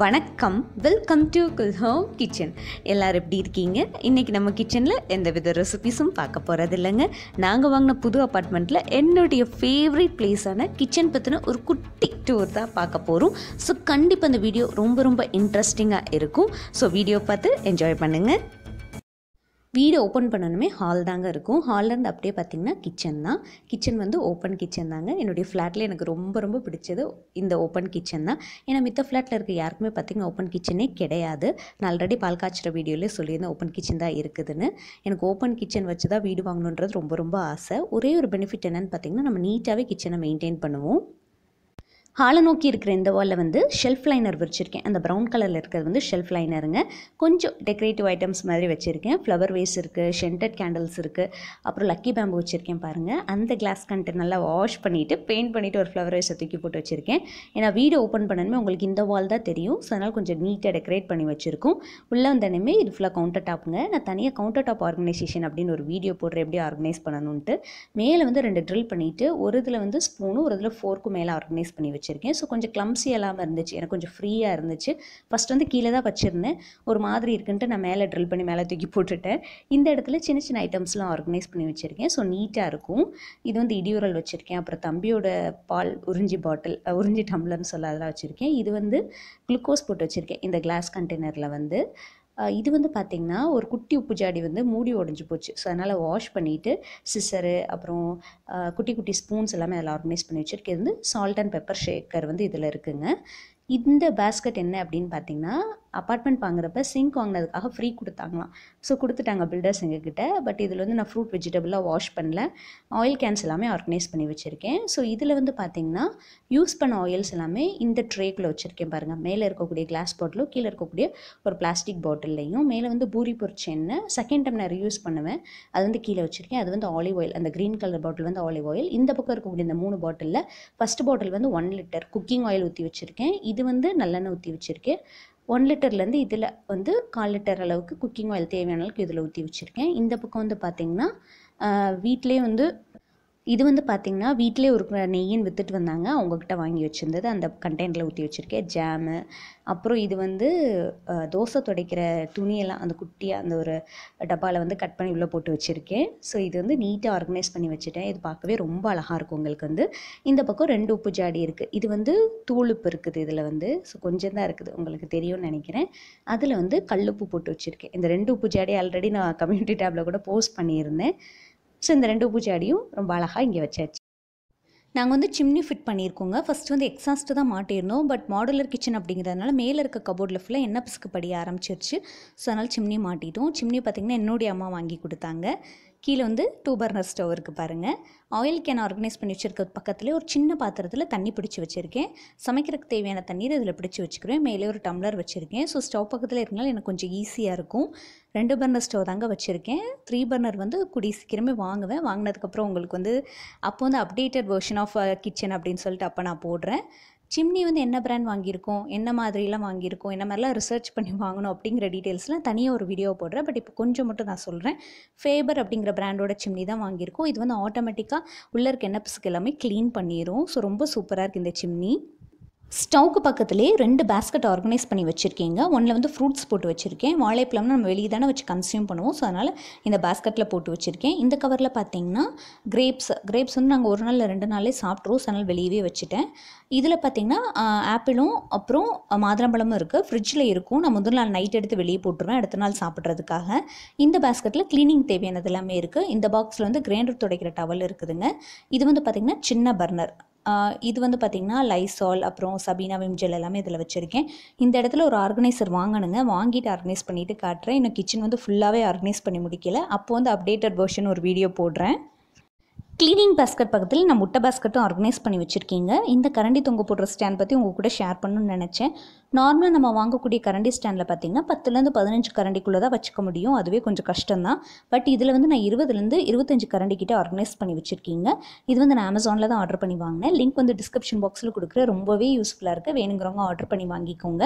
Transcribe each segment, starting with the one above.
வணக்கம் welcome to குல்ஹோம் kitchen எல்லோரும் எப்படி இருக்கீங்க இன்றைக்கி நம்ம கிச்சனில் எந்த வித ரெசிபிஸும் பார்க்க போகிறது இல்லைங்க நாங்கள் வாங்கின புது அப்பார்ட்மெண்ட்டில் என்னுடைய ஃபேவரட் பிளேஸான கிச்சன் பற்றின ஒரு குட்டி டூர் தான் பார்க்க போகிறோம் ஸோ கண்டிப்பாக இந்த வீடியோ ரொம்ப ரொம்ப இன்ட்ரெஸ்டிங்காக இருக்கும் ஸோ வீடியோ பார்த்து என்ஜாய் பண்ணுங்கள் வீடு ஓப்பன் பண்ணணுமே ஹால் தாங்க இருக்கும் ஹால்லேருந்து அப்படியே பார்த்தீங்கன்னா கிச்சன் தான் கிச்சன் வந்து ஓப்பன் கிச்சன் தாங்க என்னுடைய ஃப்ளாட்டில் எனக்கு ரொம்ப ரொம்ப பிடிச்சது இந்த ஓப்பன் கிச்சன் தான் ஏன்னா மித்த ஃப்ளாட்டில் இருக்க யாருக்குமே பார்த்திங்கன்னா ஓப்பன் கிச்சனே கிடையாது நான் ஆல்ரெடி பால் காய்ச்சிற வீடியோலேயே சொல்லியிருந்தேன் ஓப்பன் கிச்சன் தான் இருக்குதுன்னு எனக்கு ஓப்பன் கிச்சன் வச்சு தான் வீடு வாங்கணுன்றது ரொம்ப ரொம்ப ஆசை ஒரே ஒரு பெனிஃபிட் என்னென்னு பார்த்திங்கன்னா நம்ம நீட்டாகவே கிச்சனை மெயின்டைன் பண்ணுவோம் ஹாலை நோக்கி இருக்கிற இந்த வாலில் வந்து ஷெல்ஃப் லைனர் வச்சுருக்கேன் அந்த ப்ரௌன் கலரில் இருக்கிறது வந்து ஷெல்ஃப் லைனருங்க கொஞ்சம் டெக்கரேட்டிவ் ஐட்டம்ஸ் மாதிரி வச்சுருக்கேன் ஃப்ளவர் வேஸ் இருக்குது ஷென்டட் கேண்டில்ஸ் இருக்குது அப்புறம் லக்கி பேம்பு வச்சுருக்கேன் பாருங்கள் அந்த கிளாஸ் கண்டென்ட் நல்லா வாஷ் பண்ணிவிட்டு பெயிண்ட் பண்ணிவிட்டு ஒரு ஃப்ளவர் வேஸை தூக்கி போட்டு வச்சுருக்கேன் ஏன்னா வீடு ஓப்பன் பண்ணணுமே உங்களுக்கு இந்த வால் தான் தெரியும் ஸோ அதனால் கொஞ்சம் நீட்டாக டெக்கரேட் பண்ணி வச்சுருக்கோம் உள்ளே வந்தனுமே இது ஃபுல்லாக கவுண்டர் டாப்புங்க நான் தனியாக கவுண்டர் டாப் ஆர்கனைசேஷன் அப்படின்னு ஒரு வீடியோ போடுற எப்படி ஆர்கனைஸ் பண்ணணுன்ட்டு மேலே வந்து ரெண்டு ட்ரில் பண்ணிவிட்டு ஒரு இதில் வந்து ஸ்பூனும் ஒரு இதில் ஃபோர்க்கும் மேலே ஆர்கனைஸ் பண்ணி வச்சுருக்கேன் ஸோ கொஞ்சம் கிளம்ஸி இல்லாமல் இருந்துச்சு எனக்கு கொஞ்சம் ஃப்ரீயாக இருந்துச்சு ஃபஸ்ட் வந்து கீழே தான் வச்சுருந்தேன் ஒரு மாதிரி இருக்குன்ட்டு நான் மேலே ட்ரில் பண்ணி மேலே தூக்கி போட்டுட்டேன் இந்த இடத்துல சின்ன சின்ன ஐட்டம்ஸ்லாம் ஆர்கனைஸ் பண்ணி வச்சுருக்கேன் ஸோ நீட்டாக இருக்கும் இது வந்து இடியுரல் வச்சுருக்கேன் அப்புறம் தம்பியோட பால் உறிஞ்சி பாட்டில் உறிஞ்சி டம்ளர்னு சொல்ல அதெல்லாம் வச்சுருக்கேன் இது வந்து குளுக்கோஸ் போட்டு வச்சுருக்கேன் இந்த கிளாஸ் கண்டெய்னரில் வந்து இது வந்து பார்த்திங்கன்னா ஒரு குட்டி உப்பு ஜாடி வந்து மூடி உடஞ்சி போச்சு ஸோ அதனால் வாஷ் பண்ணிவிட்டு சிசரு அப்புறம் குட்டி குட்டி ஸ்பூன்ஸ் எல்லாமே அதில் ஆர்கனைஸ் பண்ணி வச்சுருக்கு இது வந்து சால்ட் அண்ட் பெப்பர் ஷேக்கர் வந்து இதில் இருக்குதுங்க இந்த பேஸ்கட் என்ன அப்படின்னு பார்த்தீங்கன்னா அப்பார்ட்மெண்ட் வாங்குறப்ப சிங்க் வாங்கினதுக்காக ஃப்ரீ கொடுத்தாங்களாம் ஸோ கொடுத்துட்டாங்க பில்டர்ஸ் எங்ககிட்ட பட் இதில் வந்து நான் ஃப்ரூட் வெஜிடபிளாக வாஷ் பண்ணல ஆயில் கேன்ஸ் எல்லாமே ஆர்கனைஸ் பண்ணி வச்சுருக்கேன் ஸோ இதில் வந்து பார்த்திங்கன்னா யூஸ் பண்ண ஆயில்ஸ் எல்லாமே இந்த ட்ரேக்கில் வச்சுருக்கேன் பாருங்கள் மேலே இருக்கக்கூடிய கிளாஸ் பாட்டிலோ கீழே இருக்கக்கூடிய ஒரு பிளாஸ்டிக் பாட்டில்லையும் மேலே வந்து பூரி பொரிச்ச எண்ணெய் செகண்ட் டைம் நான் யூஸ் பண்ணுவேன் அது வந்து கீழே வச்சுருக்கேன் அது வந்து ஆலிவ் ஆயில் அந்த க்ரீன் கலர் பாட்டில் வந்து ஆலிவ் ஆயில் இந்த பக்கம் இருக்கக்கூடிய இந்த மூணு பாட்டிலில் ஃபஸ்ட் பாட்டில் வந்து ஒன் லிட்டர் குக்கிங் ஆயில் ஊற்றி வச்சுருக்கேன் இது வந்து நல்லெண்ணெய் ஊற்றி வச்சுருக்கேன் ஒன் லிட்டர்லேருந்து இதில் வந்து கால் லிட்டர் அளவுக்கு குக்கிங் ஆயில் தேவையான அளவுக்கு இதில் ஊற்றி வச்சுருக்கேன் இந்த பக்கம் வந்து பார்த்திங்கன்னா வீட்டிலே வந்து இது வந்து பார்த்திங்கன்னா வீட்டிலே ஒரு நெய்யின்னு விற்றுட்டு வந்தாங்க அவங்கக்கிட்ட வாங்கி வச்சுருந்தது அந்த கண்டெய்னரில் ஊற்றி வச்சுருக்கேன் ஜாமு அப்புறம் இது வந்து தோசை துடைக்கிற துணியெல்லாம் அந்த குட்டியாக அந்த ஒரு டப்பாவில் வந்து கட் பண்ணி உள்ளே போட்டு வச்சுருக்கேன் ஸோ இது வந்து நீட்டாக ஆர்கனைஸ் பண்ணி வச்சுட்டேன் இது பார்க்கவே ரொம்ப அழகாக இருக்கும் உங்களுக்கு வந்து இந்த பக்கம் ரெண்டு உப்பு ஜாடி இருக்குது இது வந்து தூளுப்பு இருக்குது இதில் வந்து ஸோ கொஞ்சம் தான் இருக்குது உங்களுக்கு தெரியும்னு நினைக்கிறேன் அதில் வந்து கல்லுப்பு போட்டு வச்சுருக்கேன் இந்த ரெண்டு உப்பு ஜாடி ஆல்ரெடி நான் கம்யூனிட்டி டேப்பில் கூட போஸ்ட் பண்ணியிருந்தேன் ஸோ இந்த ரெண்டு பூஜை அடியும் ரொம்ப அழகாக இங்கே வச்சாச்சு நாங்கள் வந்து சிம்னி ஃபிட் பண்ணியிருக்கோங்க ஃபஸ்ட் வந்து எக்ஸாஸ்ட்டு தான் மாட்டியிருந்தோம் பட் மாடுலர் கிச்சன் அப்படிங்கிறதுனால மேலே இருக்க கபோர்டில் ஃபுல்லாக என்ன பிசுக்கு படிய ஆரம்பிச்சிருச்சு ஸோ அதனால் சிம்னி மாட்டிட்டோம் சிம்னி பார்த்திங்கன்னா என்னுடைய அம்மா வாங்கி கொடுத்தாங்க கீழே வந்து டூ பர்னர் ஸ்டவ் இருக்குது பாருங்கள் ஆயில் கேன் ஆர்கனைஸ் பண்ணி வச்சுருக்க பக்கத்தில் ஒரு சின்ன பாத்திரத்தில் தண்ணி பிடிச்சி வச்சுருக்கேன் சமைக்கிறதுக்கு தேவையான தண்ணீர் இதில் பிடிச்சி வச்சுக்கிறேன் மேலே ஒரு டம்ளர் வச்சுருக்கேன் ஸோ ஸ்டவ் பக்கத்தில் இருந்தாலும் எனக்கு கொஞ்சம் ஈஸியாக இருக்கும் ரெண்டு பர்னர் ஸ்டவ் தாங்க வச்சுருக்கேன் த்ரீ பர்னர் வந்து குடி சீக்கிரமே வாங்குவேன் வாங்கினதுக்கப்புறம் உங்களுக்கு வந்து அப்போ வந்து அப்டேட்டட் வெர்ஷன் ஆஃப் கிச்சன் அப்படின்னு சொல்லிட்டு அப்போ நான் போடுறேன் சிம்னி வந்து என்ன பிராண்ட் வாங்கியிருக்கோம் என்ன மாதிரிலாம் வாங்கியிருக்கோம் என்ன மாதிரிலாம் ரிசர்ச் பண்ணி வாங்கணும் அப்படிங்கிற டீட்டெயில்ஸ்லாம் தனியாக ஒரு வீடியோ போடுறேன் பட் இப்போ கொஞ்சம் மட்டும் நான் சொல்கிறேன் ஃபேபர் அப்படிங்கிற பிராண்டோட சிம்னி தான் வாங்கியிருக்கோம் இது வந்து ஆட்டோமேட்டிக்காக உள்ளே இருக்க என்ன பிசுக்கு எல்லாமே க்ளீன் பண்ணிடும் ஸோ ரொம்ப சூப்பராக இருக்குது இந்த சிம்னி ஸ்டவ்க்கு பக்கத்துலேயே ரெண்டு பேஸ்கெட் ஆர்கனைஸ் பண்ணி வச்சுருக்கீங்க ஒன்றில் வந்து ஃப்ரூட்ஸ் போட்டு வச்சுருக்கேன் வாழைப்பழம்னு நம்ம வெளியே தானே வச்சு கன்சியூம் பண்ணுவோம் ஸோ அதனால் இந்த பேஸ்கெட்டில் போட்டு வச்சுருக்கேன் இந்த கவரில் பார்த்தீங்கன்னா கிரேப்ஸ் கிரேப்ஸ் வந்து நாங்கள் ஒரு நாள் ரெண்டு நாளே சாப்பிட்ருவோம் ஸோ அதனால் வெளியவே வச்சுட்டேன் இதில் பார்த்திங்கன்னா ஆப்பிளும் அப்புறம் மாதுளம்பழமும் இருக்குது ஃப்ரிட்ஜில் இருக்கும் நான் முதல் நாள் நைட் எடுத்து வெளியே போட்டுருவேன் அடுத்த நாள் சாப்பிட்றதுக்காக இந்த பேஸ்கெட்டில் க்ளீனிங் தேவையானது எல்லாமே இருக்குது இந்த பாக்ஸில் வந்து கிரைண்டர் துடைக்கிற டவல் இருக்குதுங்க இது வந்து பார்த்திங்கன்னா சின்ன பர்னர் இது வந்து பார்த்திங்கன்னா லைசால் அப்புறம் சபீனா விம்ஜெல் எல்லாமே இதில் வச்சுருக்கேன் இந்த இடத்துல ஒரு ஆர்கனைசர் வாங்கணுங்க வாங்கிட்டு ஆர்கனைஸ் பண்ணிவிட்டு காட்டுறேன் இன்னும் கிச்சன் வந்து ஃபுல்லாகவே ஆர்கனைஸ் பண்ணி முடிக்கல அப்போ வந்து அப்டேட்டட் வெர்ஷன் ஒரு வீடியோ போடுறேன் க்ளீனிங் பேஸ்கட் பக்கத்தில் நான் முட்டை பேஸ்கட்டும் ஆர்கனைஸ் பண்ணி வச்சுருக்கீங்க இந்த கரண்டி தொங்க போடுற ஸ்டாண்ட் பற்றி உங்கள் கூட ஷேர் பண்ணணும்னு நினச்சேன் நார்மலாக நம்ம வாங்கக்கூடிய கரண்டி ஸ்டாண்டில் பார்த்தீங்கன்னா பத்துலேருந்து பதினஞ்சு கரண்டிக்குள்ளே தான் வச்சுக்க முடியும் அதுவே கொஞ்சம் கஷ்டம் தான் பட் இதில் வந்து நான் இருபதுலேருந்து இருபத்தஞ்சு கரண்டி கிட்டே ஆர்கனைஸ் பண்ணி வச்சுருக்கீங்க இது வந்து நான் அமேசானில் தான் ஆர்டர் பண்ணி வாங்கினேன் லிங்க் வந்து டிஸ்கிரிப்ஷன் பாக்ஸில் கொடுக்குற ரொம்பவே யூஸ்ஃபுல்லாக இருக்குது வேணுங்கிறவங்க ஆர்டர் பண்ணி வாங்கிக்கோங்க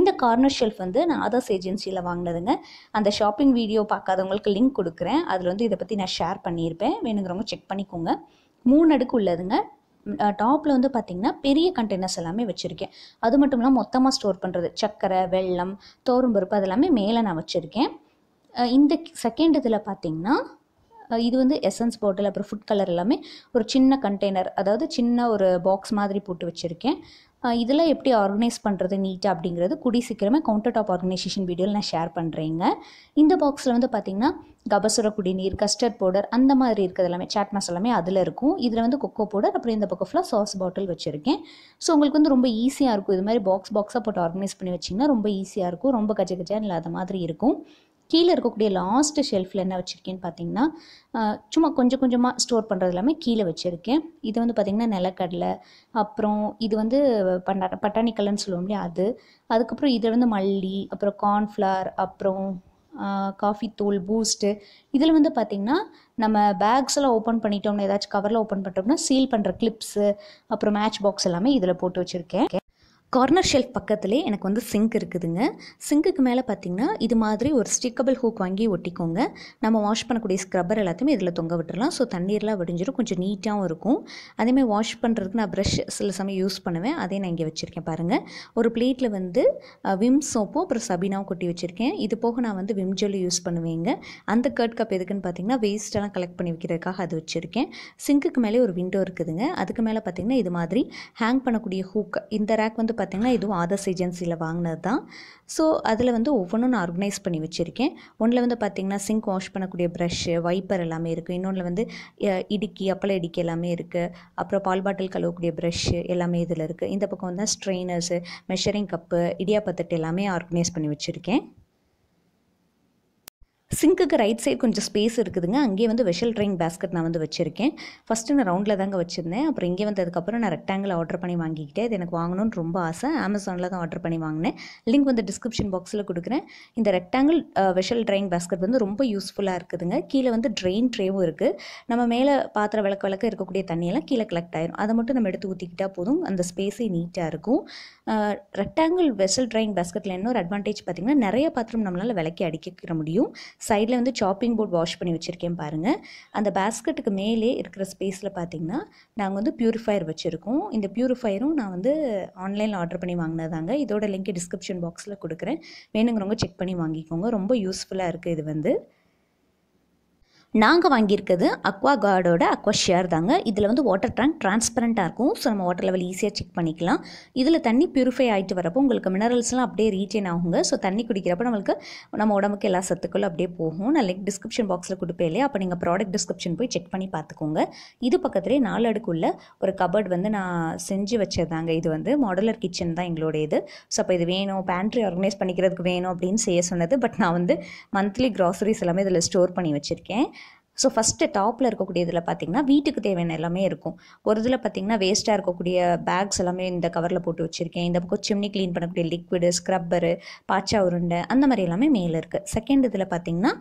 இந்த கார்னர் ஷெல்ஃப் வந்து நான் ஆதாஸ் ஏஜென்சியில் வாங்கினதுங்க அந்த ஷாப்பிங் வீடியோ பார்க்காதவங்களுக்கு லிங்க் கொடுக்குறேன் அதில் வந்து இதை பற்றி நான் ஷேர் பண்ணியிருப்பேன் வேணுங்கிறவங்க செக் பண்ணி வச்சுக்கோங்க மூணு அடுக்கு உள்ளதுங்க டாப்பில் வந்து பார்த்திங்கன்னா பெரிய கண்டெய்னர்ஸ் எல்லாமே வச்சுருக்கேன் அது மட்டும் இல்லாமல் மொத்தமாக ஸ்டோர் பண்ணுறது சர்க்கரை வெள்ளம் தோரம்பருப்பு அதெல்லாமே மேலே நான் வச்சுருக்கேன் இந்த செகண்ட் இதில் பார்த்திங்கன்னா இது வந்து எசன்ஸ் பாட்டில் அப்புறம் ஃபுட் கலர் எல்லாமே ஒரு சின்ன கண்டெய்னர் அதாவது சின்ன ஒரு பாக்ஸ் மாதிரி போட்டு வச்சுருக்கேன் இதெல்லாம் எப்படி ஆர்கனைஸ் பண்ணுறது நீட்டாக அப்படிங்கிறது கூடி சீக்கிரமாக கவுண்டர் டாப் ஆர்கனைசேஷன் வீடியோவில் நான் ஷேர் பண்ணுறேங்க இந்த பாக்ஸில் வந்து பார்த்திங்கன்னா கபசுர குடிநீர் கஸ்டர்ட் பவுடர் அந்த மாதிரி இருக்கிறது எல்லாமே சாட் மசாலாமே அதில் இருக்கும் இதில் வந்து கொக்கோ பவுடர் அப்புறம் இந்த பக்கம் ஃபுல்லாக சாஸ் பாட்டில் வச்சுருக்கேன் ஸோ உங்களுக்கு வந்து ரொம்ப ஈஸியாக இருக்கும் இது மாதிரி பாக்ஸ் பாக்ஸாக போட்டு ஆர்கனைஸ் பண்ணி வச்சிங்கன்னா ரொம்ப ஈஸியாக இருக்கும் ரொம்ப கஜ கஜான் இல்லாத மாதிரி இருக்கும் கீழே இருக்கக்கூடிய லாஸ்ட்டு ஷெல்ஃபில் என்ன வச்சுருக்கேன்னு பார்த்தீங்கன்னா சும்மா கொஞ்சம் கொஞ்சமாக ஸ்டோர் பண்ணுறது எல்லாமே கீழே வச்சுருக்கேன் இது வந்து பார்த்திங்கன்னா நிலக்கடலை அப்புறம் இது வந்து பண்டா பட்டாணி சொல்லுவோம் இல்லையா அது அதுக்கப்புறம் இதில் வந்து மல்லி அப்புறம் கார்ன்ஃப்ளவர் அப்புறம் காஃபி தூள் பூஸ்ட்டு இதில் வந்து பார்த்திங்கன்னா நம்ம பேக்ஸ் எல்லாம் ஓப்பன் பண்ணிட்டோம்னா ஏதாச்சும் கவரில் ஓப்பன் பண்ணிட்டோம்னா சீல் பண்ணுற கிளிப்ஸு அப்புறம் மேட்ச் பாக்ஸ் எல்லாமே இதில் போட்டு வச்சுருக்கேன் கார்னர் ஷெல்ஃப் பக்கத்துலேயே எனக்கு வந்து சிங்க் இருக்குதுங்க சிங்குக்கு மேலே பார்த்திங்கன்னா இது மாதிரி ஒரு ஸ்டிக்கபிள் ஹூக் வாங்கி ஒட்டிக்கோங்க நம்ம வாஷ் பண்ணக்கூடிய ஸ்க்ரப்பர் எல்லாத்தையுமே இதில் தொங்க விட்டுறலாம் ஸோ தண்ணீர்லாம் வடிஞ்சிடும் கொஞ்சம் நீட்டாகவும் இருக்கும் அதேமாதிரி வாஷ் பண்ணுறதுக்கு நான் ப்ரஷ் சில சமயம் யூஸ் பண்ணுவேன் அதே நான் இங்கே வச்சுருக்கேன் பாருங்கள் ஒரு பிளேட்டில் வந்து விம் சோப்பும் அப்புறம் சபீனாவும் கொட்டி வச்சுருக்கேன் இது போக நான் வந்து விம் ஜெல்லு யூஸ் பண்ணுவேங்க அந்த கட் கப் எதுக்குன்னு பார்த்தீங்கன்னா வேஸ்ட்டெல்லாம் கலெக்ட் பண்ணி வைக்கிறதுக்காக அது வச்சுருக்கேன் சிங்க்குக்கு மேலே ஒரு விண்டோ இருக்குதுங்க அதுக்கு மேலே பார்த்திங்கன்னா இது மாதிரி ஹேங் பண்ணக்கூடிய ஹூக் இந்த ரேக் வந்து பார்த்திங்கன்னா இதுவும் ஆதர்ஸ் ஏஜென்சியில் வாங்கினது தான் ஸோ அதில் வந்து ஒவ்வொன்றும் நான் ஆர்கனைஸ் பண்ணி வச்சுருக்கேன் ஒன்றில் வந்து பார்த்திங்கன்னா சிங்க் வாஷ் பண்ணக்கூடிய ப்ரஷ்ஷு வைப்பர் எல்லாமே இருக்குது இன்னொன்றில் வந்து இடுக்கி அப்பளம் இடுக்கி எல்லாமே இருக்குது அப்புறம் பால் பாட்டில் கழுவக்கூடிய ப்ரஷ்ஷு எல்லாமே இதில் இருக்குது இந்த பக்கம் வந்து ஸ்ட்ரெயினர்ஸு மெஷரிங் கப்பு இடியாப்பத்தட்டு எல்லாமே ஆர்கனைஸ் பண்ணி வச்சுருக்கேன் சிங்க்குக்கு ரைட் சைடு கொஞ்சம் ஸ்பேஸ் இருக்குதுங்க அங்கேயே வந்து வெஷல் ட்ரைங் பேஸ்கெட் நான் வந்து வச்சுருக்கேன் ஃபஸ்ட்டு நான் ரவுண்டில் தாங்க வச்சுருந்தேன் அப்புறம் இங்கே வந்ததுக்கப்புறம் நான் ரெக்டாங்கில் ஆர்டர் பண்ணி வாங்கிக்கிட்டேன் இது எனக்கு வாங்கணும்னு ரொம்ப ஆசை அமேசானில் தான் ஆர்டர் பண்ணி வாங்கினேன் லிங்க் வந்து டிஸ்கிரிப்ஷன் பாக்ஸில் கொடுக்குறேன் இந்த ரெக்டாங்கிள் வெஷல் ட்ரைங் பேஸ்கெட் வந்து ரொம்ப யூஸ்ஃபுல்லாக இருக்குதுங்க கீழே வந்து ட்ரெயின் ட்ரேவும் இருக்குது நம்ம மேலே பாத்திர விளக்க விளக்க இருக்கக்கூடிய தண்ணியெல்லாம் கீழே கலெக்ட் ஆயிரும் அதை மட்டும் நம்ம எடுத்து ஊற்றிக்கிட்டால் போதும் அந்த ஸ்பேஸே நீட்டாக இருக்கும் ரெக்டாங்கிள் வெஷல் ட்ரைங் பேஸ்கெட்டில் இன்னொரு அட்வான்டேஜ் பார்த்திங்கன்னா நிறைய பாத்திரம் நம்மளால் விளக்கி அடிக்கிற முடியும் சைடில் வந்து சாப்பிங் போர்ட் வாஷ் பண்ணி வச்சுருக்கேன் பாருங்கள் அந்த பேஸ்கெட்டுக்கு மேலே இருக்கிற ஸ்பேஸில் பார்த்திங்கன்னா நாங்கள் வந்து ப்யூரிஃபயர் வச்சுருக்கோம் இந்த ப்யூரிஃபயரும் நான் வந்து ஆன்லைனில் ஆர்டர் பண்ணி வாங்கினதாங்க இதோட லிங்க் டிஸ்கிரிப்ஷன் பாக்ஸில் கொடுக்குறேன் வேணுங்கிறவங்க செக் பண்ணி வாங்கிக்கோங்க ரொம்ப யூஸ்ஃபுல்லாக இருக்குது இது வந்து நாங்கள் வாங்கியிருக்கிறது அக்வா கார்டோட அக்வா ஷேர் தாங்க இதில் வந்து வாட்டர் டேங்க் டிரான்ஸ்பரண்ட்டாக இருக்கும் ஸோ நம்ம வாட்டர் லெவல் ஈஸியாக செக் பண்ணிக்கலாம் இதில் தண்ணி பியூரிஃபை ஆகிட்டு வரப்போ உங்களுக்கு மினரல்ஸ்லாம் அப்படியே ரீட்டைன் ஆகுங்க ஸோ தண்ணி குடிக்கிறப்ப நம்மளுக்கு நம்ம உடம்புக்கு எல்லா சத்துக்களும் அப்படியே போகும் நான் லிங்க் டிஸ்கிரிப்ஷன் பாக்ஸில் கொடுப்பேன் இல்லையா அப்போ நீங்கள் ப்ராடக்ட் டிஸ்கிரிப்ஷன் போய் செக் பண்ணி பார்த்துக்கோங்க இது பக்கத்துலேயே நாலு அடுக்குள்ள ஒரு கபர்ட் வந்து நான் செஞ்சு வச்சிருந்தாங்க இது வந்து மாடலர் கிச்சன் தான் எங்களோட இது ஸோ அப்போ இது வேணும் பேண்ட்ரி ஆர்கனைஸ் பண்ணிக்கிறதுக்கு வேணும் அப்படின்னு செய்ய சொன்னது பட் நான் வந்து மந்த்லி கிராசரிஸ் எல்லாமே இதில் ஸ்டோர் பண்ணி வச்சுருக்கேன் ஸோ ஃபஸ்ட்டு டாப்பில் இருக்கக்கூடிய இதில் பார்த்திங்கன்னா வீட்டுக்கு தேவையான எல்லாமே இருக்கும் ஒரு இதில் பார்த்திங்கன்னா வேஸ்ட்டாக இருக்கக்கூடிய பேக்ஸ் எல்லாமே இந்த கவரில் போட்டு வச்சுருக்கேன் இந்த பக்கம் சிம்னி க்ளீன் பண்ணக்கூடிய லிக்விடு ஸ்க்ரப்பரு பாச்சா உருண்டை அந்த மாதிரி எல்லாமே மேலே இருக்குது செகண்ட் இதில் பார்த்திங்கன்னா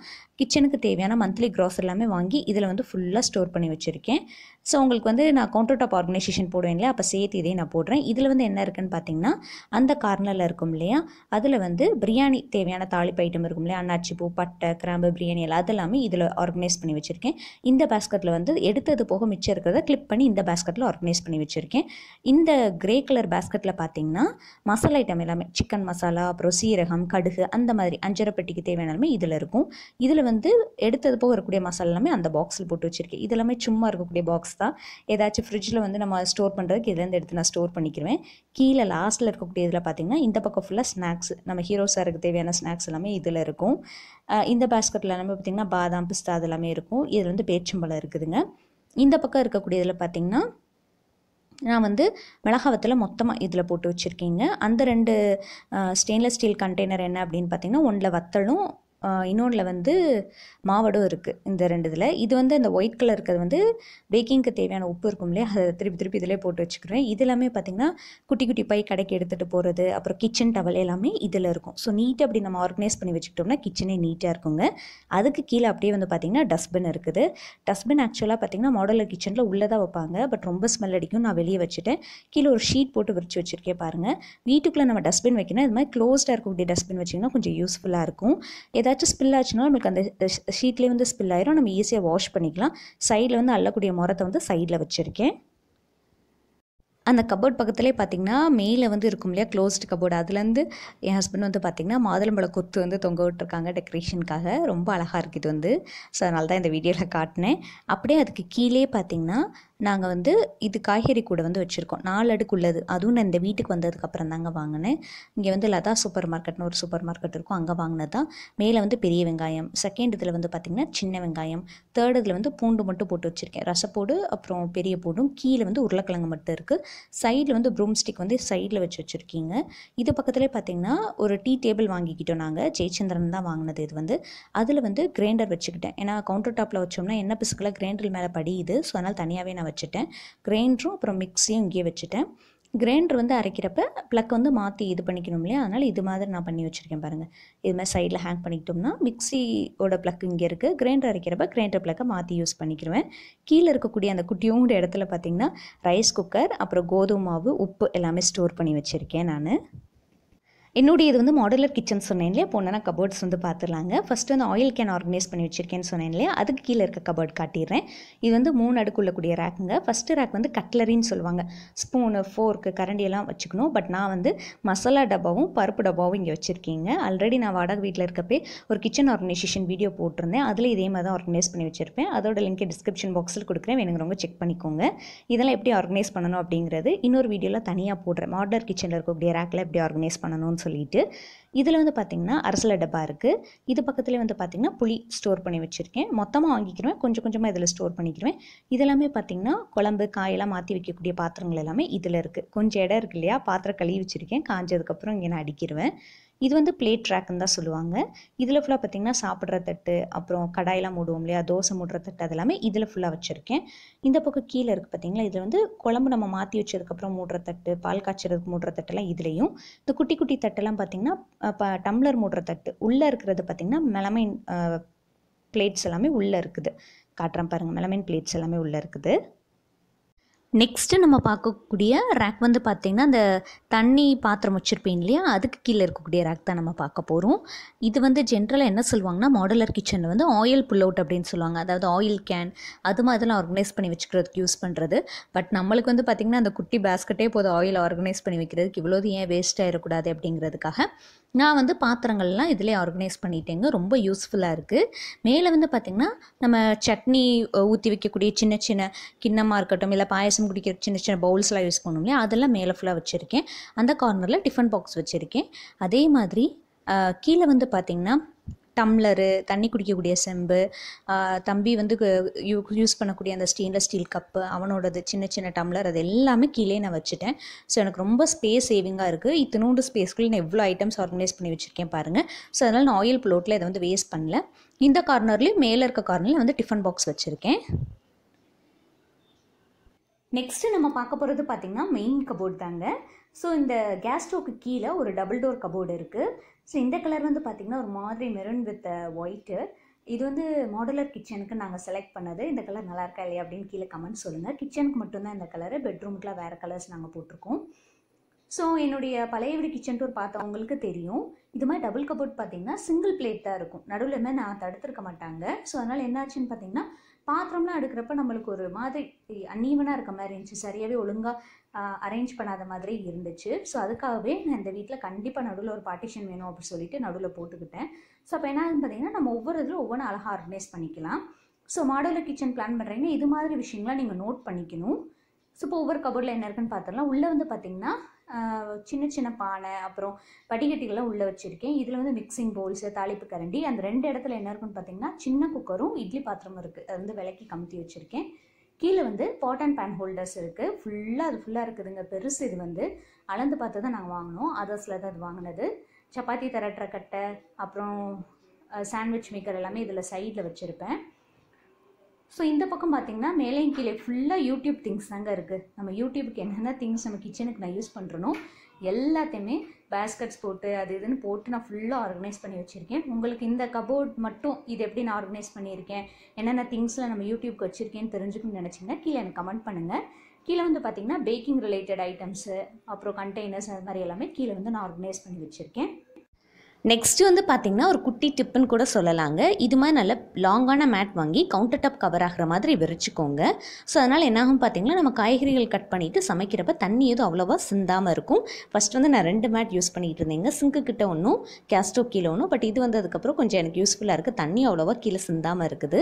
கிச்சனுக்கு தேவையான மந்த்லி க்ராஸ் எல்லாமே வாங்கி இதில் வந்து ஃபுல்லாக ஸ்டோர் பண்ணி வச்சுருக்கேன் ஸோ உங்களுக்கு வந்து நான் கவுண்டர் டாப் ஆர்கனைசேஷன் போடுவேன் இல்லையா அப்போ சேர்த்து இதே நான் போடுறேன் இதில் வந்து என்ன இருக்குன்னு பார்த்தீங்கன்னா அந்த கார்னரில் இருக்கும் இல்லையா அதில் வந்து பிரியாணி தேவையான தாளிப்பு ஐட்டம் இருக்கும் இல்லையா அன்னாச்சி பூ பட்டை கிராம்பு பிரியாணி எல்லாம் அதெல்லாமே இதில் ஆர்கனைஸ் பண்ணி வச்சு வச்சுருக்கேன் இந்த பேஸ்கெட்டில் வந்து எடுத்தது போக மிச்சம் இருக்கிறத கிளிப் பண்ணி இந்த பேஸ்கெட்டில் ஆர்கனைஸ் பண்ணி வச்சுருக்கேன் இந்த கிரே கலர் பேஸ்கெட்டில் பார்த்தீங்கன்னா மசாலா ஐட்டம் எல்லாமே சிக்கன் மசாலா அப்புறம் சீரகம் கடுகு அந்த மாதிரி அஞ்சரை பெட்டிக்கு தேவையானாலுமே இதில் இருக்கும் இதில் வந்து எடுத்தது போக இருக்கக்கூடிய மசாலா எல்லாமே அந்த பாக்ஸில் போட்டு வச்சுருக்கேன் இதெல்லாமே சும்மா இருக்கக்கூடிய பாக்ஸ் தான் ஏதாச்சும் ஃப்ரிட்ஜில் வந்து நம்ம ஸ்டோர் பண்ணுறதுக்கு இதுலேருந்து எடுத்து நான் ஸ்டோர் பண்ணிக்கிறேன் கீழே லாஸ்ட்டில் இருக்கக்கூடிய இதில் பார்த்தீங்கன்னா இந்த பக்கம் ஃபுல்லாக ஸ்நாக்ஸ் நம்ம ஹீரோ சாருக்கு தேவையான ஸ்நாக்ஸ் எல்லாமே இதில் இருக்கும் இந்த பேஸ்கெட்டில் எல்லாமே பார்த்திங்கன்னா பாதாம் பிஸ்தா அதெல்லாமே இருக்கும் இருக்கும் இதில் வந்து பேச்சம்பழம் இருக்குதுங்க இந்த பக்கம் இருக்கக்கூடியதில் பார்த்திங்கன்னா நான் வந்து மிளகாவத்தில் மொத்தமாக இதில் போட்டு வச்சுருக்கீங்க அந்த ரெண்டு ஸ்டெயின்லெஸ் ஸ்டீல் கண்டெய்னர் என்ன அப்படின்னு பார்த்தீங்கன்னா ஒன்றில் வத்தலும் இன்னொன்றில் வந்து மாவடும் இருக்குது இந்த ரெண்டு இதில் இது வந்து அந்த ஒயிட் கலர் இருக்கிறது வந்து பேக்கிங்க்கு தேவையான உப்பு இருக்கும் இல்லையா அதை திருப்பி திருப்பி இதிலே போட்டு வச்சுக்கிறேன் இது எல்லாமே பார்த்திங்கன்னா குட்டி குட்டி பை கடைக்கு எடுத்துகிட்டு போகிறது அப்புறம் கிச்சன் டவல் எல்லாமே இதில் இருக்கும் ஸோ நீட்டாக அப்படி நம்ம ஆர்கனைஸ் பண்ணி வச்சுக்கிட்டோம்னா கிச்சனே நீட்டாக இருக்குங்க அதுக்கு கீழே அப்படியே வந்து பார்த்திங்கன்னா டஸ்ட்பின் இருக்குது டஸ்ட்பின் ஆக்சுவலாக பார்த்திங்கன்னா மாடலர் கிச்சனில் உள்ளே தான் வைப்பாங்க பட் ரொம்ப ஸ்மெல் அடிக்கும் நான் வெளியே வச்சுட்டேன் கீழே ஒரு ஷீட் போட்டு விரிச்சு வச்சுருக்கேன் பாருங்கள் வீட்டுக்குள்ளே நம்ம டஸ்ட்பின் வைக்கணும் இது மாதிரி க்ளோஸ்டாக இருக்கக்கூடிய டஸ்ட்பின் வச்சிங்கன்னா கொஞ்சம் யூஸ்ஃபுல்லாக இருக்கும் எதாவது ஏதாச்சும் ஸ்பில் ஆச்சுன்னா நம்மளுக்கு அந்த ஷீட்லேயே வந்து ஸ்பில் ஆயிரும் நம்ம ஈஸியாக வாஷ் பண்ணிக்கலாம் சைடில் வந்து அள்ளக்கூடிய முரத்தை வந்து சைடில் வச்சுருக்கேன் அந்த கபோர்ட் பக்கத்துலேயே பார்த்தீங்கன்னா மேலே வந்து இருக்கும் இல்லையா க்ளோஸ்டு கபோர்டு அதுலேருந்து என் ஹஸ்பண்ட் வந்து பார்த்திங்கன்னா மாதுளம்பழ கொத்து வந்து தொங்க விட்டுருக்காங்க டெக்ரேஷனுக்காக ரொம்ப அழகாக இருக்குது வந்து ஸோ அதனால தான் இந்த வீடியோவில் காட்டினேன் அப்படியே அதுக்கு கீழே பார்த்திங்கன்னா நாங்கள் வந்து இது காய்கறி கூட வந்து வச்சுருக்கோம் நாலு அடுக்குள்ளது அதுவும் நான் இந்த வீட்டுக்கு வந்ததுக்கப்புறம் தாங்க வாங்கினேன் இங்கே வந்து லதா சூப்பர் மார்க்கெட்னு ஒரு சூப்பர் மார்க்கெட் இருக்கும் அங்கே வாங்கினது தான் மேலே வந்து பெரிய வெங்காயம் செகண்ட் இதில் வந்து பார்த்திங்கன்னா சின்ன வெங்காயம் தேர்ட் இதில் வந்து பூண்டு மட்டும் போட்டு வச்சுருக்கேன் ரசப்போடு அப்புறம் பெரிய போடும் கீழே வந்து உருளைக்கிழங்கு மட்டும் இருக்குது சைடில் வந்து ப்ரூம் ஸ்டிக் வந்து சைடில் வச்சு வச்சுருக்கீங்க இது பக்கத்துலேயே பார்த்திங்கன்னா ஒரு டீ டேபிள் வாங்கிக்கிட்டோம் நாங்கள் ஜெயச்சந்திரன் தான் வாங்கினது இது வந்து அதில் வந்து கிரைண்டர் வச்சுக்கிட்டேன் ஏன்னா கவுண்டர் டாப்பில் வச்சோம்னா என்ன பிசுக்கெல்லாம் கிரைண்டர் மேலே படியுது ஸோ அதனால் தனியாகவே நான் வச்சுட்டேன் கிரைண்டரும் அப்புறம் மிக்ஸியும் இங்கேயே வச்சுட்டேன் கிரைண்டர் வந்து அரைக்கிறப்ப ப்ளக் வந்து மாற்றி இது பண்ணிக்கணும் இல்லையா அதனால் இது மாதிரி நான் பண்ணி வச்சுருக்கேன் பாருங்கள் இது மாதிரி சைடில் ஹேங் பண்ணிக்கிட்டோம்னா மிக்ஸியோட ப்ளக் இங்கே இருக்குது கிரைண்டர் அரைக்கிறப்ப கிரைண்டர் ப்ளக்கை மாற்றி யூஸ் பண்ணிக்கிடுவேன் கீழே இருக்கக்கூடிய அந்த குட்டியோட இடத்துல பார்த்திங்கன்னா ரைஸ் குக்கர் அப்புறம் கோதுமை மாவு உப்பு எல்லாமே ஸ்டோர் பண்ணி வச்சுருக்கேன் நான் என்னுடைய இது வந்து மாடுலர் கிச்சன் சொன்னேன் இல்லையா போனால் கபோர்ட்ஸ் வந்து பார்த்துடலாங்க ஃபஸ்ட்டு வந்து ஆயில் கேன் ஆர்கனைஸ் பண்ணி வச்சுருக்கேன்னு சொன்னேன் இல்லையா அதுக்கு கீழே இருக்க கபோர்ட் காட்டிடுறேன் இது வந்து மூணு கூடிய ரேக்குங்க ஃபஸ்ட்டு ரேக் வந்து கட்லரின்னு சொல்லுவாங்க ஸ்பூனு ஃபோர்க்கு கரண்டியெல்லாம் வச்சுக்கணும் பட் நான் வந்து மசாலா டப்பாவும் பருப்பு டப்பாவும் இங்கே வச்சுருக்கீங்க ஆல்ரெடி நான் வாடகை வீட்டில் இருக்கப்பே ஒரு கிச்சன் ஆர்கனைசேஷன் வீடியோ போட்டிருந்தேன் அதில் இதே மாதிரி தான் ஆர்கனைஸ் பண்ணி வச்சுருப்பேன் அதோட லிங்க் டிஸ்கிரிப்ஷன் பாக்ஸில் கொடுக்குறேன் வேணுங்கிறவங்க செக் பண்ணிக்கோங்க இதெல்லாம் எப்படி ஆர்கனைஸ் பண்ணணும் அப்படிங்கிறது இன்னொரு வீடியோவில் தனியாக போடுறேன் மாடர் கிச்சனில் இருக்கக்கூடிய ரேக்கில் எப்படி ஆர்கனைஸ் பண்ணணும்னு சொல்லி சொல்லிட்டு இதில் வந்து பார்த்திங்கன்னா அரசல டப்பா இருக்குது இது பக்கத்தில் வந்து பார்த்திங்கன்னா புளி ஸ்டோர் பண்ணி வச்சுருக்கேன் மொத்தமாக வாங்கிக்கிறேன் கொஞ்சம் கொஞ்சமாக இதில் ஸ்டோர் பண்ணிக்கிறேன் இதெல்லாமே பார்த்திங்கன்னா குழம்பு காயெல்லாம் மாற்றி வைக்கக்கூடிய பாத்திரங்கள் எல்லாமே இதில் இருக்குது கொஞ்சம் இடம் இருக்கு இல்லையா பாத்திரம் கழுவி வச்சுருக்கேன் காஞ்சதுக்கப்புறம் இங்கே நான் அடிக்கிடுவேன் இது வந்து பிளேட் ட்ராக்குன்னு தான் சொல்லுவாங்க இதில் ஃபுல்லாக பார்த்திங்கன்னா சாப்பிட்ற தட்டு அப்புறம் கடாயெலாம் மூடுவோம் இல்லையா தோசை மூடுற தட்டு அதெல்லாமே இதில் ஃபுல்லாக வச்சுருக்கேன் இந்த பக்கம் கீழே இருக்குது பார்த்திங்களா இதில் வந்து குழம்பு நம்ம மாற்றி வச்சதுக்கப்புறம் மூடுற தட்டு பால் காய்ச்சறதுக்கு மூடுற தட்டுலாம் இதுலேயும் இந்த குட்டி குட்டி தட்டெல்லாம் பார்த்திங்கன்னா இப்போ டம்ளர் மூடுற தட்டு உள்ளே இருக்கிறது பார்த்திங்கன்னா மெலமைன் பிளேட்ஸ் எல்லாமே உள்ளே இருக்குது காட்டுறேன் பாருங்கள் மெலமைன் பிளேட்ஸ் எல்லாமே உள்ளே இருக்குது நெக்ஸ்ட்டு நம்ம பார்க்கக்கூடிய ரேக் வந்து பார்த்திங்கன்னா அந்த தண்ணி பாத்திரம் வச்சுருப்பேன் இல்லையா அதுக்கு கீழே இருக்கக்கூடிய ரேக் தான் நம்ம பார்க்க போகிறோம் இது வந்து ஜென்ரலாக என்ன சொல்லுவாங்கன்னா மாடலர் கிச்சனில் வந்து ஆயில் புல் அவுட் அப்படின்னு சொல்லுவாங்க அதாவது ஆயில் கேன் அது மாதிரிலாம் ஆர்கனைஸ் பண்ணி வச்சுக்கிறதுக்கு யூஸ் பண்ணுறது பட் நம்மளுக்கு வந்து பார்த்திங்கன்னா அந்த குட்டி பேஸ்கெட்டே போதும் ஆயில் ஆர்கனைஸ் பண்ணி வைக்கிறதுக்கு இவ்வளோது ஏன் வேஸ்ட் ஆகிடக்கூடாது அப்படிங்கிறதுக்காக நான் வந்து பாத்திரங்கள்லாம் இதில் ஆர்கனைஸ் பண்ணிட்டேங்க ரொம்ப யூஸ்ஃபுல்லாக இருக்குது மேலே வந்து பார்த்திங்கன்னா நம்ம சட்னி ஊற்றி வைக்கக்கூடிய சின்ன சின்ன கிண்ணமாக இருக்கட்டும் இல்லை பாயசம் குடிக்கிற சின்ன சின்ன பவுல்ஸ்லாம் யூஸ் பண்ணோம் இல்லையா அதெல்லாம் மேலே ஃபுல்லாக வச்சுருக்கேன் அந்த கார்னரில் டிஃபன் பாக்ஸ் வச்சுருக்கேன் அதே மாதிரி கீழே வந்து பார்த்திங்கன்னா டம்ளரு தண்ணி குடிக்கக்கூடிய செம்பு தம்பி வந்து யூ யூஸ் பண்ணக்கூடிய அந்த ஸ்டெயின்லெஸ் ஸ்டீல் கப்பு அவனோடது சின்ன சின்ன டம்ளர் அது எல்லாமே கீழே நான் வச்சுட்டேன் ஸோ எனக்கு ரொம்ப ஸ்பேஸ் சேவிங்காக இருக்குது இத்தினோண்டு ஸ்பேஸ்க்குள்ளே நான் எவ்வளோ ஐட்டம்ஸ் ஆர்கனைஸ் பண்ணி வச்சுருக்கேன் பாருங்கள் ஸோ அதனால் நான் ஆயில் ப்ளோட்டில் இதை வந்து வேஸ்ட் பண்ணல இந்த கார்னர்லேயும் மேலே இருக்க கார்னரில் வந்து டிஃபன் பாக்ஸ் வச்சுருக்கேன் நெக்ஸ்ட்டு நம்ம பார்க்க போகிறது பார்த்திங்கன்னா மெயின் கபோர்ட் தாங்க ஸோ இந்த கேஸ் ஸ்டோவுக்கு கீழே ஒரு டபுள் டோர் கபோர்டு இருக்குது ஸோ இந்த கலர் வந்து பார்த்திங்கன்னா ஒரு மாதிரி மெரூன் வித் ஒயிட்டு இது வந்து மாடுலர் கிச்சனுக்கு நாங்கள் செலக்ட் பண்ணது இந்த கலர் நல்லா இருக்கா இல்லையா அப்படின்னு கீழே கமெண்ட் சொல்லுங்கள் கிச்சனுக்கு மட்டும்தான் இந்த கலரு பெட்ரூமுக்குலாம் வேறு கலர்ஸ் நாங்கள் போட்டிருக்கோம் ஸோ என்னுடைய பழைய வீடு கிச்சன் டூர் பார்த்தவங்களுக்கு தெரியும் இது மாதிரி டபுள் கபோர்ட் பார்த்தீங்கன்னா சிங்கிள் பிளேட் தான் இருக்கும் நடுவில் நான் தடுத்துருக்க மாட்டாங்க ஸோ அதனால் என்னாச்சுன்னு பார்த்தீங்கன்னா பாத்திரம்லாம் எடுக்கிறப்ப நம்மளுக்கு ஒரு மாதிரி அன்னீவனாக இருக்க மாதிரி இருந்துச்சு சரியாகவே ஒழுங்காக அரேஞ்ச் பண்ணாத மாதிரி இருந்துச்சு ஸோ அதுக்காகவே நான் இந்த வீட்டில் கண்டிப்பாக நடுவில் ஒரு பார்ட்டிஷன் வேணும் அப்படின்னு சொல்லிட்டு நடுவில் போட்டுக்கிட்டேன் ஸோ அப்போ என்ன பார்த்தீங்கன்னா நம்ம ஒவ்வொரு இதில் ஒவ்வொன்றும் அழகாக ஆர்கனைஸ் பண்ணிக்கலாம் ஸோ மாடலர் கிச்சன் பிளான் பண்ணுறீங்கன்னா இது மாதிரி விஷயங்கள்லாம் நீங்கள் நோட் பண்ணிக்கணும் ஸோ இப்போ ஒவ்வொரு கபோர்டில் என்ன இருக்குன்னு பார்த்துடலாம் உள்ளே வந்து பார்த்திங்கன்னா சின்ன சின்ன பானை அப்புறம் படிக்கட்டிகள்லாம் உள்ளே வச்சுருக்கேன் இதில் வந்து மிக்சிங் பவுல்ஸு தாளிப்பு கரண்டி அந்த ரெண்டு இடத்துல என்ன இருக்குன்னு பார்த்தீங்கன்னா சின்ன குக்கரும் இட்லி பாத்திரமும் இருக்குது அது வந்து விலக்கி கமுத்தி வச்சுருக்கேன் கீழே வந்து பாட் அண்ட் பேன் ஹோல்டர்ஸ் இருக்குது ஃபுல்லாக அது ஃபுல்லாக இருக்குதுங்க பெருசு இது வந்து அளந்து பார்த்து தான் நாங்கள் வாங்கினோம் அதர்ஸில் தான் அது வாங்கினது சப்பாத்தி தரட்டுற கட்டை அப்புறம் சாண்ட்விச் மேக்கர் எல்லாமே இதில் சைடில் வச்சுருப்பேன் ஸோ இந்த பக்கம் பார்த்தீங்கன்னா மேலேயும் கீழே ஃபுல்லாக யூடியூப் திங்ஸ் தாங்க இருக்குது நம்ம யூடியூபுக்கு என்னென்ன திங்ஸ் நம்ம கிச்சனுக்கு நான் யூஸ் பண்ணுறனோ எல்லாத்தையுமே பேஸ்கட்ஸ் போட்டு அது இதுன்னு போட்டு நான் ஃபுல்லாக ஆர்கனைஸ் பண்ணி வச்சுருக்கேன் உங்களுக்கு இந்த கபோர்ட் மட்டும் இது எப்படி நான் ஆர்கனைஸ் பண்ணியிருக்கேன் என்னென்ன திங்ஸில் நம்ம யூடியூப்க்கு வச்சுருக்கேன்னு தெரிஞ்சுக்கணும்னு நினச்சிங்கன்னா கீழே எனக்கு கமெண்ட் பண்ணுங்கள் கீழே வந்து பார்த்திங்கன்னா பேக்கிங் ரிலேட்டட் ஐட்டம்ஸு அப்புறம் கண்டெய்னர்ஸ் அது மாதிரி எல்லாமே கீழே வந்து நான் ஆர்கனைஸ் பண்ணி வச்சுருக்கேன் நெக்ஸ்ட்டு வந்து பார்த்திங்கன்னா ஒரு குட்டி டிப்புன்னு கூட சொல்லலாங்க இது மாதிரி நல்ல லாங்கான மேட் வாங்கி கவுண்டர் டாப் கவர் ஆகிற மாதிரி விரிச்சிக்கோங்க ஸோ அதனால் என்னாகும் பார்த்திங்கன்னா நம்ம காய்கறிகள் கட் பண்ணிவிட்டு சமைக்கிறப்ப தண்ணி எதுவும் அவ்வளோவா சிந்தாமல் இருக்கும் ஃபஸ்ட் வந்து நான் ரெண்டு மேட் யூஸ் பண்ணிகிட்டு இருந்தேங்க சிங்கு கிட்ட ஒன்றும் கேஸ்டோ கீழே ஒன்றும் பட் இது வந்ததுக்கப்புறம் கொஞ்சம் எனக்கு யூஸ்ஃபுல்லாக இருக்குது தண்ணி அவ்வளோவா கீழே சிந்தாமல் இருக்குது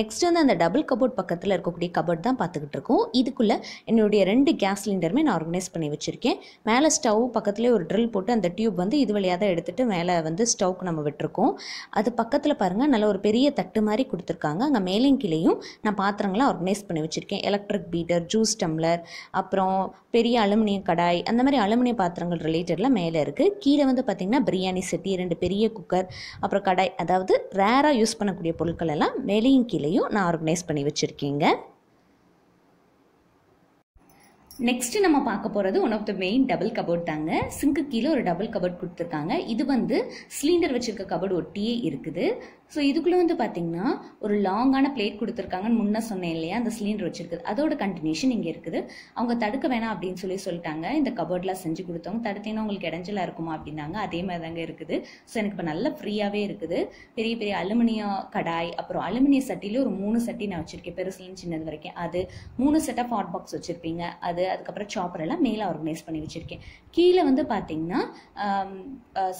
நெக்ஸ்ட் வந்து அந்த டபுள் கபோர்ட் பக்கத்தில் இருக்கக்கூடிய கபோர்ட் தான் பார்த்துக்கிட்டு இருக்கோம் இதுக்குள்ளே என்னுடைய ரெண்டு கேஸ் சிலிண்டருமே நான் ஆர்கனைஸ் பண்ணி வச்சுருக்கேன் மேலே ஸ்டவ் பக்கத்துலேயே ஒரு ட்ரில் போட்டு அந்த டியூப் வந்து இது வழியாக தான் எடுத்துகிட்டு மேலே வந்து ஸ்டவ்க்கு நம்ம விட்டுருக்கோம் அது பக்கத்தில் பாருங்கள் நல்ல ஒரு பெரிய தட்டு மாதிரி கொடுத்துருக்காங்க அங்கே மேலையும் கீழேயும் நான் பாத்திரங்களாம் ஆர்கனைஸ் பண்ணி வச்சுருக்கேன் எலக்ட்ரிக் பீட்டர் ஜூஸ் டம்ளர் அப்புறம் பெரிய அலுமினியம் கடாய் அந்த மாதிரி அலுமினிய பாத்திரங்கள் ரிலேட்டடெலாம் மேலே இருக்குது கீழே வந்து பார்த்திங்கன்னா பிரியாணி செட்டி ரெண்டு பெரிய குக்கர் அப்புறம் கடாய் அதாவது ரேராக யூஸ் பண்ணக்கூடிய பொருட்கள் எல்லாம் மேலேயும் கீழேயும் நான் ஆர்கனைஸ் பண்ணி வச்சுருக்கேங்க நெக்ஸ்ட் நம்ம பார்க்க போறது one of the main double cupboard தாங்க சிங்க்கு கீழே ஒரு டபுள் கபோர்ட் கொடுத்துருக்காங்க இது வந்து சிலிண்டர் வச்சிருக்க கபோர்டு ஒட்டியே இருக்குது ஸோ இதுக்குள்ளே வந்து பார்த்தீங்கன்னா ஒரு லாங்கான பிளேட் கொடுத்துருக்காங்கன்னு முன்னே சொன்னேன் இல்லையா அந்த சிலிண்டர் வச்சிருக்குது அதோட கண்டினியூஷன் இங்கே இருக்குது அவங்க தடுக்க வேணாம் அப்படின்னு சொல்லி சொல்லிட்டாங்க இந்த கபோர்ட்லாம் செஞ்சு கொடுத்தவங்க தடுத்தீங்கன்னா உங்களுக்கு இடைஞ்சலா இருக்குமா அப்படின்னாங்க அதே மாதிரி தாங்க இருக்குது ஸோ எனக்கு இப்போ நல்லா ஃப்ரீயாகவே இருக்குது பெரிய பெரிய அலுமினிய கடாய் அப்புறம் அலுமினிய சட்டியில் ஒரு மூணு சட்டி நான் வச்சுருக்கேன் பெருசுலேருந்து சின்னது வரைக்கும் அது மூணு செட் ஆஃப் ஹாட் பாக்ஸ் வச்சுருப்பீங்க அது அதுக்கப்புறம் சாப்பர் எல்லாம் மேலே ஆர்கனைஸ் பண்ணி வச்சுருக்கேன் கீழே வந்து பார்த்தீங்கன்னா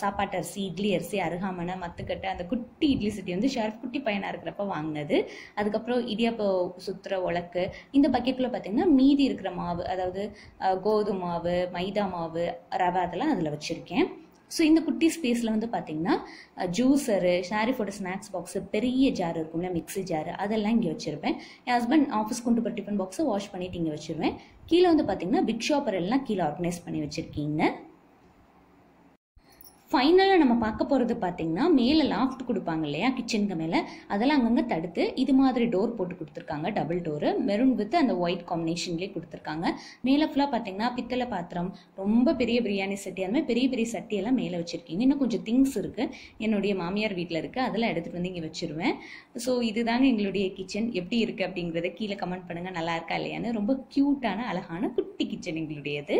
சாப்பாட்டு அரிசி இட்லி அரிசி அருகாமனை மத்துக்கட்டை அந்த குட்டி இட்லி யூனிவர்சிட்டி வந்து ஷெரஃப் குட்டி பையனாக இருக்கிறப்ப வாங்கினது அதுக்கப்புறம் இடியாப்ப சுத்திர உலக்கு இந்த பக்கெட்டில் பார்த்திங்கன்னா மீதி இருக்கிற மாவு அதாவது கோதுமை மாவு மைதா மாவு ரவை அதெல்லாம் அதில் வச்சுருக்கேன் ஸோ இந்த குட்டி ஸ்பேஸில் வந்து பார்த்தீங்கன்னா ஜூஸரு ஷாரிஃபோட ஸ்நாக்ஸ் பாக்ஸு பெரிய ஜார் இருக்கும்ல மிக்ஸி ஜார் அதெல்லாம் இங்கே வச்சுருப்பேன் என் ஹஸ்பண்ட் ஆஃபீஸ் கொண்டு போகிற டிஃபன் பாக்ஸை வாஷ் பண்ணிவிட்டு இங்கே வச்சுருவேன் கீழே வந்து பார்த்தீங்கன்னா பிக் ஷாப்பர் எல்லாம் கீழே ஆர்கனைஸ் பண்ணி வச்சுருக்கீங்க ஃபைனலாக நம்ம பார்க்க போகிறது பார்த்தீங்கன்னா மேலே லாஃப்ட் கொடுப்பாங்க இல்லையா கிச்சனுக்கு மேலே அதெல்லாம் அங்கங்கே தடுத்து இது மாதிரி டோர் போட்டு கொடுத்துருக்காங்க டபுள் டோரு மெரூன் வித் அந்த ஒயிட் காம்பினேஷன்லேயே கொடுத்துருக்காங்க மேலே ஃபுல்லாக பார்த்தீங்கன்னா பித்தளை பாத்திரம் ரொம்ப பெரிய பிரியாணி சட்டி அந்த மாதிரி பெரிய பெரிய சட்டியெல்லாம் மேலே வச்சுருக்கீங்க இன்னும் கொஞ்சம் திங்ஸ் இருக்குது என்னுடைய மாமியார் வீட்டில் இருக்குது அதெல்லாம் எடுத்துகிட்டு வந்து இங்கே வச்சுருவேன் ஸோ இதுதாங்க எங்களுடைய கிச்சன் எப்படி இருக்குது அப்படிங்கிறத கீழே கமெண்ட் பண்ணுங்கள் நல்லா இருக்கா இல்லையான்னு ரொம்ப க்யூட்டான அழகான குட்டி கிச்சன் எங்களுடையது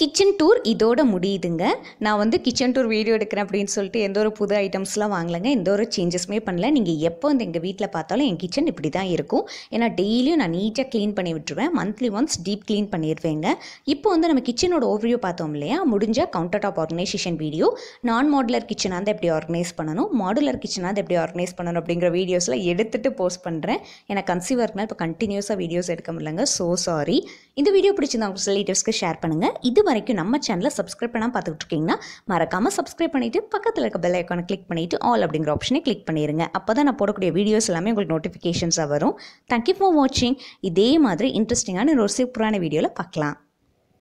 கிச்சன் டூர் இதோட முடியுதுங்க நான் வந்து கிச்சன் டூர் வீடியோ எடுக்கிறேன் அப்படின்னு சொல்லிட்டு எந்த ஒரு புது ஐட்டம்ஸ்லாம் வாங்கலைங்க எந்த ஒரு சேஞ்சஸுமே பண்ணல நீங்கள் எப்போ வந்து எங்கள் வீட்டில் பார்த்தாலும் என் கிச்சன் இப்படி தான் இருக்கும் ஏன்னா டெய்லியும் நான் நீட்டாக க்ளீன் பண்ணி விட்டுருவேன் மந்த்லி ஒன்ஸ் டீப் க்ளீன் பண்ணிடுவேங்க இப்போ வந்து நம்ம கிச்சனோட ஓவியோ பார்த்தோம் இல்லையா முடிஞ்ச கவுண்டர் டாப் ஆர்கனைசேஷன் வீடியோ நான் மாடுலர் கிச்சனாக எப்படி ஆர்கனைஸ் பண்ணணும் மாடுலர் கிச்சனாக எப்படி ஆர்கனைஸ் பண்ணணும் அப்படிங்கிற வீடியோஸில் எடுத்துகிட்டு போஸ்ட் பண்ணுறேன் ஏன்னா கன்சீவாக ஒர்க்னால் இப்போ கண்டினியூஸாக வீடியோஸ் எடுக்க முடியலங்க ஸோ சாரி இந்த வீடியோ பிடிச்சிருந்தா உங்கள் ரிலேட்டிவ்ஸ்க்கு ஷேர் பண்ணுங்கள் இது வரைக்கும் நம்ம சேனலை சப்ஸ்கிரைப் பண்ணால் பார்த்துக்கிட்டு இருக்கீங்கன்னா மறக்காமல் சப்ஸ்கிரைப் பண்ணிவிட்டு பக்கத்தில் இருக்க பெல் ஐக்கானை கிளிக் பண்ணிவிட்டு ஆல் அப்படிங்கிற ஆப்ஷனை கிளிக் பண்ணிடுங்க அப்போ தான் நான் போடக்கூடிய வீடியோஸ் எல்லாமே உங்களுக்கு நோட்டிஃபிகேஷன்ஸாக வரும் தேங்க்யூ ஃபார் வாட்சிங் இதே மாதிரி இன்ட்ரெஸ்டிங்கான ஒரு சூப்பரான வீடியோவில் பார்க்கலாம்